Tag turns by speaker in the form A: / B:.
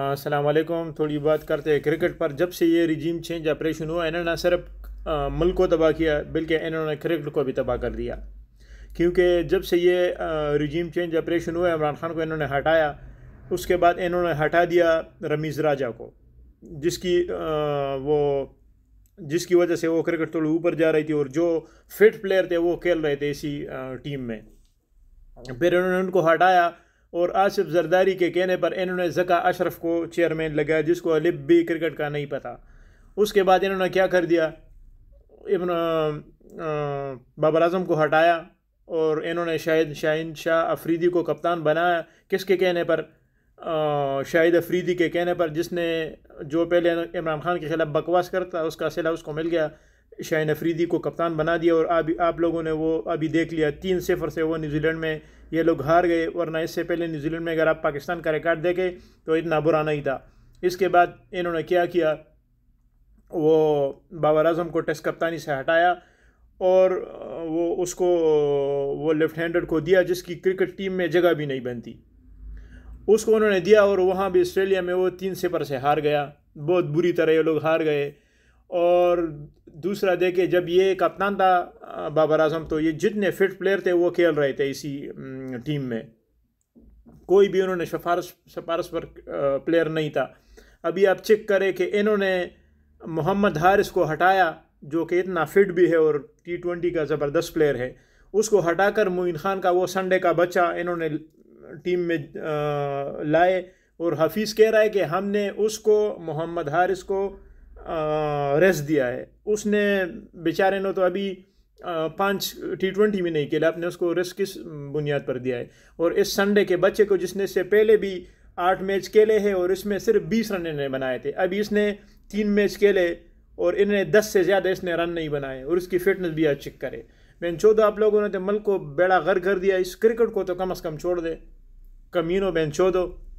A: असलम थोड़ी बात करते हैं क्रिकेट पर जब से ये रिजीम चेंज ऑपरेशन हुआ इन्होंने ना सिर्फ मुल्क को तबाह किया बल्कि इन्होंने क्रिकेट को भी तबाह कर दिया क्योंकि जब से ये रिजीम चेंज ऑपरेशन हुआ इमरान खान को इन्होंने हटाया उसके बाद इन्होंने हटा दिया रमीज़ राजा को जिसकी वो जिसकी वजह से वो क्रिकेट थोड़ी ऊपर जा रही थी और जो फिट प्लेयर थे वो खेल रहे थे इसी टीम में फिर इन्होंने उनको हटाया और आसिफ जरदारी के कहने पर इन्होंने जका अशरफ को चेयरमैन लगाया जिसको अलिब भी क्रिकेट का नहीं पता उसके बाद इन्होंने क्या कर दिया इबन बाबर अजम को हटाया और इन्होंने शाहिद शाहिन शाह अफरीदी को कप्तान बनाया किसके कहने पर शाहिद अफरीदी के कहने पर जिसने जो पहले इमरान खान के खिलाफ बकवास करता उसका सिला उसको मिल गया शाहन अफरीदी को कप्तान बना दिया और अभी आप लोगों ने वो अभी देख लिया तीन सिफर से वो न्यूजीलैंड में ये लोग हार गए वरना इससे पहले न्यूजीलैंड में अगर आप पाकिस्तान का रिकॉर्ड देखे तो इतना बुरा नहीं था इसके बाद इन्होंने क्या किया वो बाबर अजम को टेस्ट कप्तानी से हटाया और वो उसको वो लेफ्ट हैंडर को दिया जिसकी क्रिकेट टीम में जगह भी नहीं बनती उसको उन्होंने दिया और वहाँ भी ऑस्ट्रेलिया में वो तीन सिफर से हार गया बहुत बुरी तरह ये लोग हार गए और दूसरा देखे जब ये कप्तान था बाबर आजम तो ये जितने फिट प्लेयर थे वो खेल रहे थे इसी टीम में कोई भी उन्होंने सफ़ारस सिफारश पर प्लेयर नहीं था अभी आप चेक करें कि इन्होंने मोहम्मद हारिस को हटाया जो कि इतना फिट भी है और टी ट्वेंटी का ज़बरदस्त प्लेयर है उसको हटाकर मोइन खान का वो संडे का बच्चा इन्होंने टीम में लाए और हफीज़ कह रहा है कि हमने उसको मोहम्मद हारिस को रेस्ट दिया है उसने बेचारे ने तो अभी पांच टी ट्वेंटी भी नहीं खेला आपने उसको रिस्क किस बुनियाद पर दिया है और इस संडे के बच्चे को जिसने इससे पहले भी आठ मैच खेले हैं और इसमें सिर्फ बीस रन इन्हें बनाए थे अभी इसने तीन मैच खेले और इन्हें दस से ज़्यादा इसने रन नहीं बनाए और इसकी फिटनेस भी आज चेक करे मैंने चौदह आप लोगों ने तो मल को बेड़ा गर कर दिया इस क्रिकेट को तो कम अज़ कम छोड़ दे कमीनो बैन चौदह